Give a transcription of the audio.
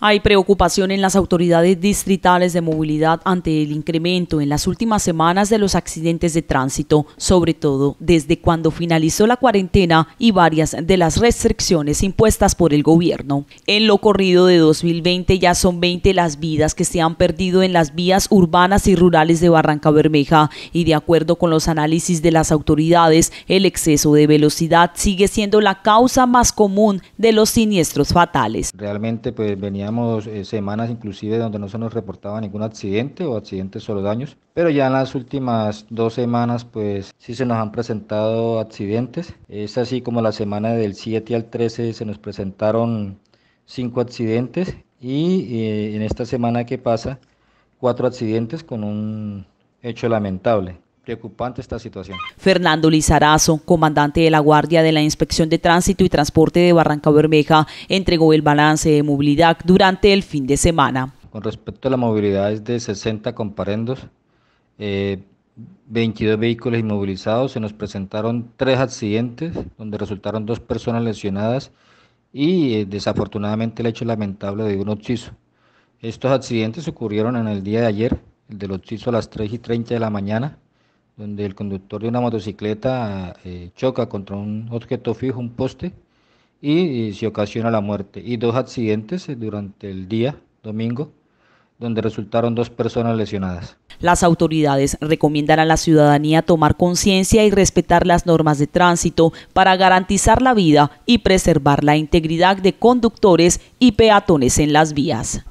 Hay preocupación en las autoridades distritales de movilidad ante el incremento en las últimas semanas de los accidentes de tránsito, sobre todo desde cuando finalizó la cuarentena y varias de las restricciones impuestas por el gobierno. En lo corrido de 2020 ya son 20 las vidas que se han perdido en las vías urbanas y rurales de Barranca Bermeja y de acuerdo con los análisis de las autoridades, el exceso de velocidad sigue siendo la causa más común de los siniestros fatales. Realmente pues venía teníamos eh, semanas inclusive donde no se nos reportaba ningún accidente o accidentes solo daños, pero ya en las últimas dos semanas pues sí se nos han presentado accidentes. Es así como la semana del 7 al 13 se nos presentaron cinco accidentes y eh, en esta semana que pasa cuatro accidentes con un hecho lamentable preocupante esta situación. Fernando Lizarazo, comandante de la Guardia de la Inspección de Tránsito y Transporte de Barranca Bermeja, entregó el balance de movilidad durante el fin de semana. Con respecto a la movilidad es de 60 comparendos, 22 eh, vehículos inmovilizados, se nos presentaron tres accidentes donde resultaron dos personas lesionadas y eh, desafortunadamente el hecho lamentable de un occiso. Estos accidentes ocurrieron en el día de ayer, el del occiso a las 3 y 30 de la mañana, donde el conductor de una motocicleta eh, choca contra un objeto fijo, un poste, y, se ocasiona la muerte. Y dos accidentes eh, durante el día, domingo, donde resultaron dos personas lesionadas. Las autoridades recomiendan a la ciudadanía tomar conciencia y respetar las normas de tránsito para garantizar la vida y preservar la integridad de conductores y peatones en las vías.